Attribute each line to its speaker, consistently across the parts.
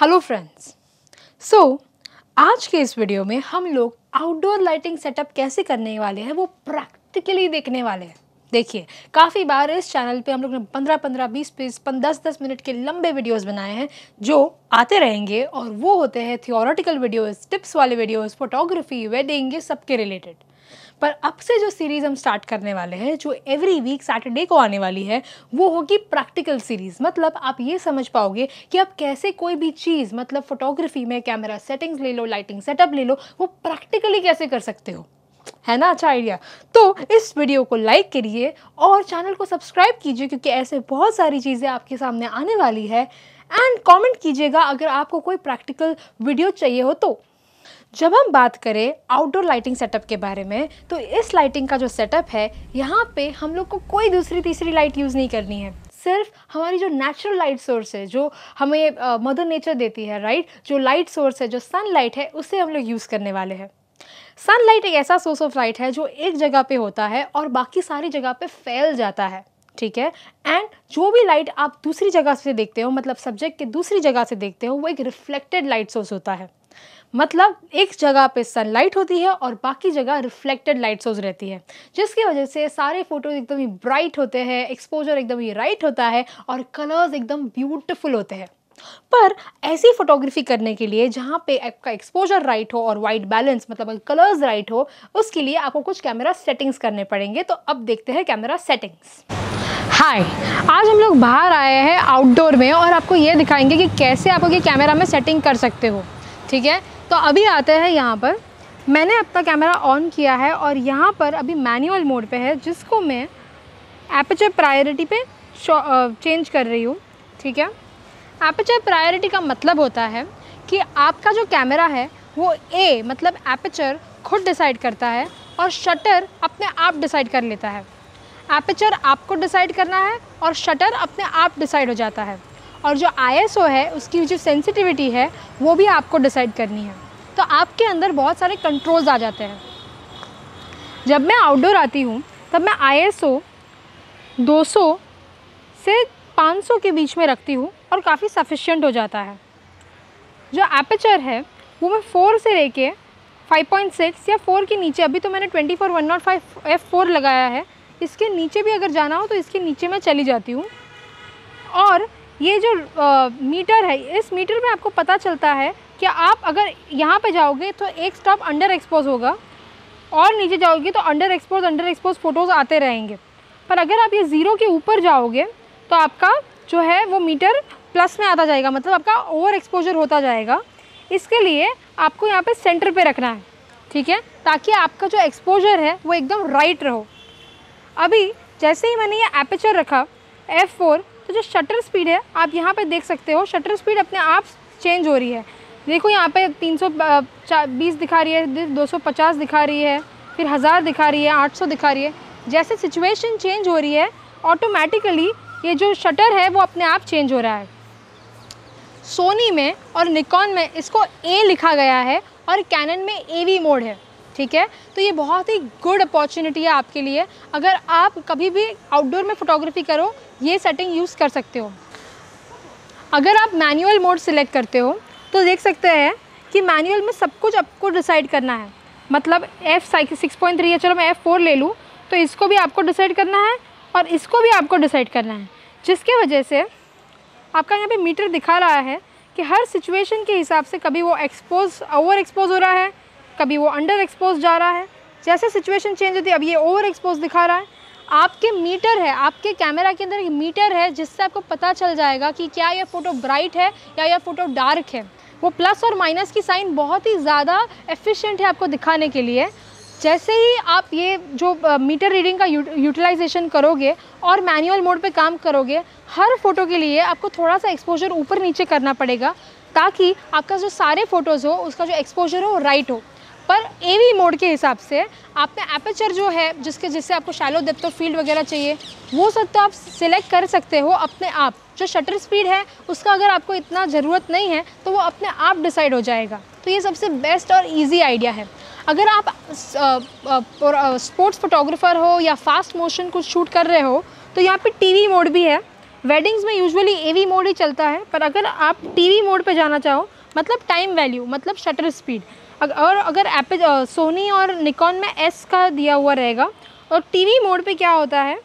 Speaker 1: hello friends so आज के इस वीडियो में हम लोग आउटडोर लाइटिंग सेटअप कैसे करने वाले हैं वो प्रैक्टिकली देखने वाले हैं देखिए काफ़ी बार इस चैनल पे हम लोग ने 15 15 20 बीस दस दस मिनट के लंबे वीडियोस बनाए हैं जो आते रहेंगे और वो होते हैं थियोरटिकल वीडियोस टिप्स वाले वीडियोस फोटोग्राफी वेडिंग ये सब के रिलेटेड पर अब से जो सीरीज़ हम स्टार्ट करने वाले हैं जो एवरी वीक सैटरडे को आने वाली है वो होगी प्रैक्टिकल सीरीज़ मतलब आप ये समझ पाओगे कि आप कैसे कोई भी चीज़ मतलब फोटोग्राफी में कैमरा सेटिंग्स ले लो लाइटिंग सेटअप ले लो वो प्रैक्टिकली कैसे कर सकते हो है ना अच्छा आइडिया तो इस वीडियो को लाइक करिए और चैनल को सब्सक्राइब कीजिए क्योंकि ऐसे बहुत सारी चीज़ें आपके सामने आने वाली है एंड कॉमेंट कीजिएगा अगर आपको कोई प्रैक्टिकल वीडियो चाहिए हो तो जब हम बात करें आउटडोर लाइटिंग सेटअप के बारे में तो इस लाइटिंग का जो सेटअप है यहाँ पे हम लोग को कोई दूसरी तीसरी लाइट यूज़ नहीं करनी है सिर्फ हमारी जो नेचुरल लाइट सोर्स है जो हमें मदर नेचर देती है राइट जो लाइट सोर्स है जो सन लाइट है उसे हम लोग यूज़ करने वाले हैं सन लाइट एक ऐसा सोर्स ऑफ लाइट है जो एक जगह पे होता है और बाकी सारी जगह पे फैल जाता है ठीक है एंड जो भी लाइट आप दूसरी जगह से देखते हो मतलब सब्जेक्ट के दूसरी जगह से देखते हो वो एक रिफ्लेक्टेड लाइट सोर्स होता है मतलब एक जगह पे सनलाइट होती है और बाकी जगह रिफ्लेक्टेड लाइट सोर्स रहती है जिसकी वजह से सारे फोटोज एकदम ही ब्राइट होते हैं एक्सपोजर एकदम ही राइट होता है और कलर्स एकदम ब्यूटिफुल होते हैं पर ऐसी फोटोग्राफी करने के लिए जहाँ पे आपका एक्सपोजर राइट हो और वाइट बैलेंस मतलब कलर्स राइट हो उसके लिए आपको कुछ कैमरा सेटिंग्स करने पड़ेंगे तो अब देखते हैं कैमरा सेटिंग्स हाय आज हम लोग बाहर आए हैं आउटडोर में और आपको ये दिखाएंगे कि कैसे आप अपने कैमरा में सेटिंग कर सकते हो ठीक है तो अभी आते हैं यहाँ पर मैंने अपना कैमरा ऑन किया है और यहाँ पर अभी मैनुअल मोड पे है जिसको मैं एपचर प्रायोरिटी पे चेंज कर रही हूँ ठीक है एपचर प्रायोरिटी का मतलब होता है कि आपका जो कैमरा है वो ए मतलब एपचर खुद डिसाइड करता है और शटर अपने आप डिसाइड कर लेता है एपचर आपको डिसाइड करना है और शटर अपने आप डिसाइड हो जाता है और जो आई है उसकी जो सेंसिटिविटी है वो भी आपको डिसाइड करनी है तो आपके अंदर बहुत सारे कंट्रोल्स आ जाते हैं जब मैं आउटडोर आती हूँ तब मैं आई 200 से 500 के बीच में रखती हूँ और काफ़ी सफिशेंट हो जाता है जो एपेचर है वो मैं फ़ोर से लेके 5.6 या 4 के नीचे अभी तो मैंने 24 four one five F four लगाया है इसके नीचे भी अगर जाना हो तो इसके नीचे मैं चली जाती हूँ और ये जो आ, मीटर है इस मीटर में आपको पता चलता है कि आप अगर यहाँ पे जाओगे तो एक स्टॉप अंडर एक्सपोज होगा और नीचे जाओगे तो under expose under expose photos आते रहेंगे पर अगर आप ये ज़ीरो के ऊपर जाओगे तो आपका जो है वो मीटर प्लस में आता जाएगा मतलब आपका ओवर एक्सपोजर होता जाएगा इसके लिए आपको यहाँ पर सेंटर पर रखना है ठीक है ताकि आपका जो एक्सपोजर है वो एकदम राइट रहो अभी जैसे ही मैंने ये एपेचर रखा F4 तो जो शटर स्पीड है आप यहाँ पे देख सकते हो शटर स्पीड अपने आप चेंज हो रही है देखो यहाँ पे तीन सौ बीस दिखा रही है दो सौ पचास दिखा रही है फिर हज़ार दिखा रही है आठ सौ दिखा रही है जैसे सिचुएशन चेंज हो रही है ऑटोमेटिकली ये जो शटर है वो अपने आप चेंज हो रहा है सोनी में और निकॉन में इसको ए लिखा गया है और कैनन में ए वी मोड है ठीक है तो ये बहुत ही गुड अपॉर्चुनिटी है आपके लिए अगर आप कभी भी आउटडोर में फ़ोटोग्राफी करो ये सेटिंग यूज़ कर सकते हो अगर आप मैनुअल मोड सिलेक्ट करते हो तो देख सकते हैं कि मैनुअल में सब कुछ आपको डिसाइड करना है मतलब एफ़ सिक्स पॉइंट थ्री है चलो मैं एफ़ फोर ले लूँ तो इसको भी आपको डिसाइड करना है और इसको भी आपको डिसाइड करना है जिसके वजह से आपका यहाँ पे मीटर दिखा रहा है कि हर सिचुएशन के हिसाब से कभी वो एक्सपोज ओवर एक्सपोज हो रहा है कभी वो अंडर एक्सपोज जा रहा है जैसे सिचुएशन चेंज होती है अब ये ओवर एक्सपोज दिखा रहा है आपके मीटर है आपके कैमरा के अंदर एक मीटर है जिससे आपको पता चल जाएगा कि क्या यह फ़ोटो ब्राइट है या यह फ़ोटो डार्क है वो प्लस और माइनस की साइन बहुत ही ज़्यादा एफिशिएंट है आपको दिखाने के लिए जैसे ही आप ये जो मीटर रीडिंग का यूटिलाइजेशन करोगे और मैनुअल मोड पे काम करोगे हर फ़ोटो के लिए आपको थोड़ा सा एक्सपोजर ऊपर नीचे करना पड़ेगा ताकि आपका जो सारे फ़ोटोज़ हो उसका जो एक्सपोजर हो राइट हो पर एवी मोड के हिसाब से आपने एपेचर जो है जिसके जिससे आपको शैलो डेप्थ ऑफ फील्ड वगैरह चाहिए वो सब तो आप सिलेक्ट कर सकते हो अपने आप जो शटर स्पीड है उसका अगर आपको इतना ज़रूरत नहीं है तो वो अपने आप डिसाइड हो जाएगा तो ये सबसे बेस्ट और ईजी आइडिया है अगर आप स्पोर्ट्स फोटोग्राफ़र हो या फास्ट मोशन कुछ शूट कर रहे हो तो यहाँ पे टीवी मोड भी है वेडिंग्स में यूजुअली एवी मोड ही चलता है पर अगर आप टीवी मोड पे जाना चाहो मतलब टाइम वैल्यू मतलब शटर स्पीड और अगर एप सोनी और निकॉन में एस का दिया हुआ रहेगा और टीवी मोड पे क्या होता है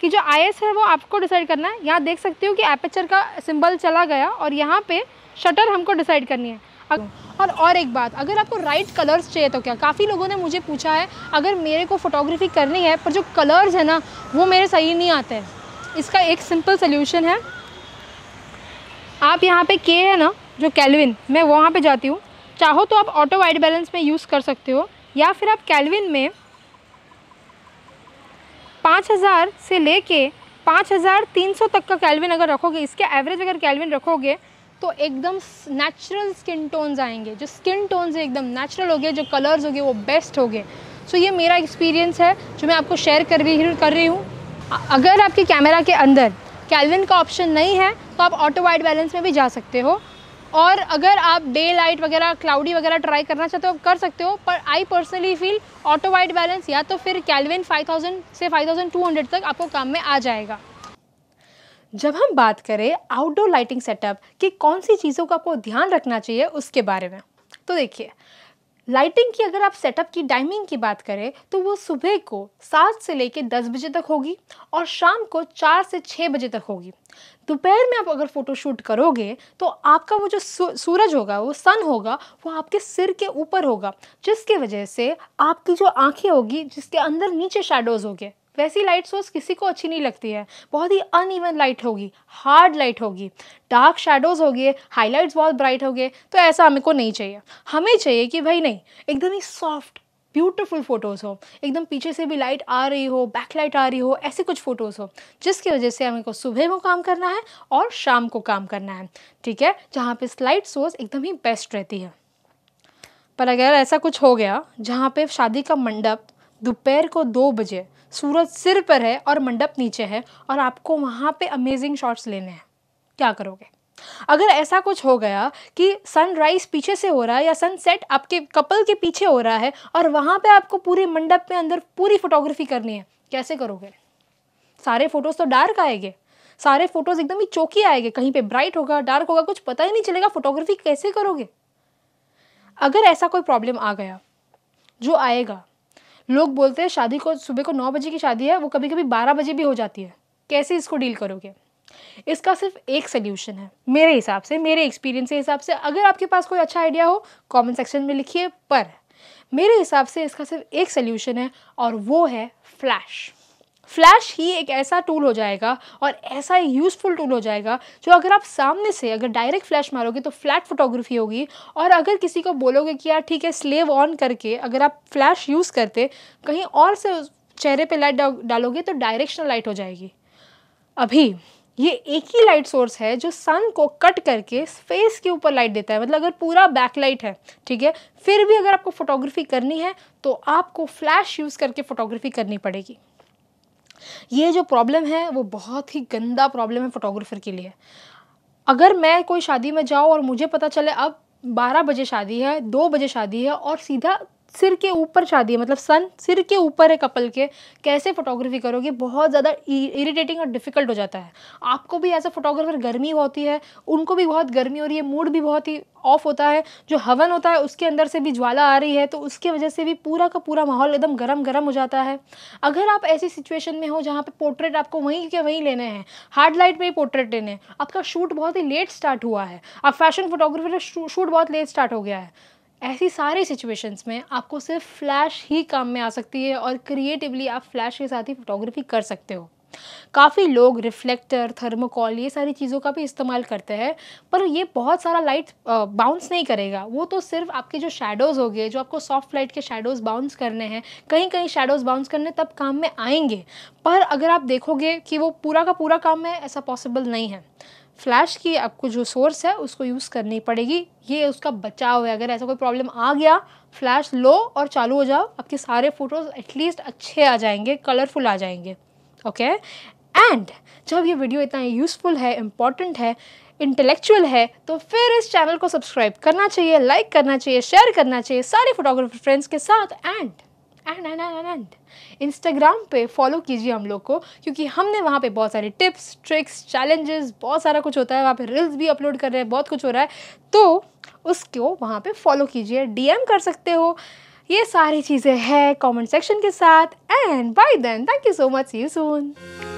Speaker 1: कि जो आई है वो आपको डिसाइड करना है यहाँ देख सकते हो कि एपेचर का सिंबल चला गया और यहाँ पे शटर हमको डिसाइड करनी है और और एक बात अगर आपको राइट कलर्स चाहिए तो क्या काफ़ी लोगों ने मुझे पूछा है अगर मेरे को फोटोग्राफी करनी है पर जो कलर्स है ना वो मेरे सही नहीं आते हैं इसका एक सिंपल सोल्यूशन है आप यहाँ पर के है ना जो कैलविन मैं वहाँ पर जाती हूँ चाहो तो आप ऑटो वाइट बैलेंस में यूज़ कर सकते हो या फिर आप कैलविन में पाँच हज़ार से लेके पाँच हज़ार तीन सौ तक का कैलविन अगर रखोगे इसके एवरेज अगर कैलविन रखोगे तो एकदम नेचुरल स्किन टोन्स आएंगे जो स्किन टोन्स है एकदम नेचुरल हो गए जो कलर्स हो गए वो बेस्ट हो गए सो so, ये मेरा एक्सपीरियंस है जो मैं आपको शेयर कर रही कर रही हूँ अगर आपके कैमरा के अंदर कैलविन का ऑप्शन नहीं है तो आप ऑटो वाइड बैलेंस में भी जा सकते हो और अगर आप डे लाइट वगैरह क्लाउडी वगैरह ट्राई करना चाहते हो आप कर सकते हो पर I personally feel auto white balance या तो फिर कैलविन 5000 से 5200 तक आपको काम में आ जाएगा जब हम बात करें आउटडोर लाइटिंग सेटअप की कौन सी चीज़ों का आपको ध्यान रखना चाहिए उसके बारे में तो देखिए लाइटिंग की अगर आप सेटअप की टाइमिंग की बात करें तो वो सुबह को सात से लेकर दस बजे तक होगी और शाम को चार से छः बजे तक होगी दोपहर में आप अगर फ़ोटोशूट करोगे तो आपका वो जो सूरज होगा वो सन होगा वो आपके सिर के ऊपर होगा जिसके वजह से आपकी जो आंखें होगी जिसके अंदर नीचे शेडोज़ होंगे वैसी लाइट सोर्स किसी को अच्छी नहीं लगती है बहुत ही अनइवन लाइट होगी हार्ड लाइट होगी डार्क शेडोज़ हो गए हाईलाइट्स बहुत ब्राइट हो गए तो ऐसा हमें को नहीं चाहिए हमें चाहिए कि भाई नहीं एकदम ही सॉफ्ट ब्यूटीफुल फ़ोटोज़ हो एकदम पीछे से भी लाइट आ रही हो बैक लाइट आ रही हो ऐसे कुछ फ़ोटोज़ हो जिसकी वजह से हमें को सुबह को काम करना है और शाम को काम करना है ठीक है जहाँ पे लाइट सोर्स एकदम ही बेस्ट रहती है पर अगर ऐसा कुछ हो गया जहाँ पे शादी का मंडप दोपहर को दो बजे सूरज सिर पर है और मंडप नीचे है और आपको वहाँ पे अमेजिंग शॉट्स लेने हैं क्या करोगे अगर ऐसा कुछ हो गया कि सनराइज पीछे से हो रहा है या सनसेट आपके कपल के पीछे हो रहा है और वहाँ पे आपको पूरे मंडप में अंदर पूरी फोटोग्राफी करनी है कैसे करोगे सारे फोटोज़ तो डार्क आएंगे सारे फोटोज़ एकदम ही चौकी आएंगे कहीं पे ब्राइट होगा डार्क होगा कुछ पता ही नहीं चलेगा फोटोग्राफी कैसे करोगे अगर ऐसा कोई प्रॉब्लम आ गया जो आएगा लोग बोलते हैं शादी को सुबह को नौ बजे की शादी है वो कभी कभी बारह बजे भी हो जाती है कैसे इसको डील करोगे इसका सिर्फ एक सोल्यूशन है मेरे हिसाब से मेरे एक्सपीरियंस के हिसाब से अगर आपके पास कोई अच्छा आइडिया हो कमेंट सेक्शन में लिखिए पर मेरे हिसाब से इसका सिर्फ एक सोल्यूशन है और वो है फ्लैश फ्लैश ही एक ऐसा टूल हो जाएगा और ऐसा यूज़फुल टूल हो जाएगा जो अगर आप सामने से अगर डायरेक्ट फ्लैश मारोगे तो फ्लैट फोटोग्राफी होगी और अगर किसी को बोलोगे कि यार ठीक है स्लेव ऑन करके अगर आप फ्लैश यूज़ करते कहीं और से चेहरे पे लाइट डालोगे तो डायरेक्शनल लाइट हो जाएगी अभी ये एक ही लाइट सोर्स है जो सन को कट करके फेस के ऊपर लाइट देता है मतलब अगर पूरा बैकलाइट है ठीक है फिर भी अगर आपको फोटोग्राफी करनी है तो आपको फ्लैश यूज़ करके फोटोग्राफी करनी पड़ेगी ये जो प्रॉब्लम है वो बहुत ही गंदा प्रॉब्लम है फोटोग्राफर के लिए अगर मैं कोई शादी में जाऊँ और मुझे पता चले अब बारह बजे शादी है दो बजे शादी है और सीधा सिर के ऊपर शादी है मतलब सन सिर के ऊपर है कपल के कैसे फोटोग्राफी करोगे बहुत ज़्यादा इरिटेटिंग और डिफिकल्ट हो जाता है आपको भी एज अ फोटोग्राफर गर्मी होती है उनको भी बहुत गर्मी हो रही है मूड भी बहुत ही ऑफ होता है जो हवन होता है उसके अंदर से भी ज्वाला आ रही है तो उसके वजह से भी पूरा का पूरा माहौल एकदम गर्म गर्म हो जाता है अगर आप ऐसी सिचुएशन में हो जहाँ पे पोर्ट्रेट आपको वहीं के वहीं लेने हैं हार्ड लाइट में ही पोर्ट्रेट लेने हैं आपका शूट बहुत ही लेट स्टार्ट हुआ है आप फैशन फोटोग्राफी शूट बहुत लेट स्टार्ट हो गया है ऐसी सारी सिचुएशंस में आपको सिर्फ फ्लैश ही काम में आ सकती है और क्रिएटिवली आप फ्लैश के साथ ही फोटोग्राफी कर सकते हो काफ़ी लोग रिफ्लेक्टर थर्मोकॉल ये सारी चीज़ों का भी इस्तेमाल करते हैं पर ये बहुत सारा लाइट बाउंस नहीं करेगा वो तो सिर्फ आपके जो शेडोज़ हो गए जो आपको सॉफ्ट लाइट के शेडोज़ बाउंस करने हैं कहीं कहीं शेडोज़ बाउंस करने तब काम में आएंगे पर अगर आप देखोगे कि वो पूरा का पूरा काम है ऐसा पॉसिबल नहीं है फ्लैश की आपको जो सोर्स है उसको यूज़ करनी पड़ेगी ये उसका बचाव है अगर ऐसा कोई प्रॉब्लम आ गया फ्लैश लो और चालू हो जाओ आपके सारे फ़ोटोज़ एटलीस्ट अच्छे आ जाएंगे कलरफुल आ जाएंगे ओके एंड जब ये वीडियो इतना यूज़फुल है इम्पॉर्टेंट है इंटेलेक्चुअल है तो फिर इस चैनल को सब्सक्राइब करना चाहिए लाइक करना चाहिए शेयर करना चाहिए सारे फोटोग्राफर फ्रेंड्स के साथ and and and and and Instagram पे फॉलो कीजिए हम लोग को क्योंकि हमने वहाँ पे बहुत सारे टिप्स ट्रिक्स चैलेंजेस बहुत सारा कुछ होता है वहाँ पे रील्स भी अपलोड कर रहे हैं बहुत कुछ हो रहा है तो उसको वहाँ पे फॉलो कीजिए डीएम कर सकते हो ये सारी चीज़ें हैं कमेंट सेक्शन के साथ and bye then thank you so much you Son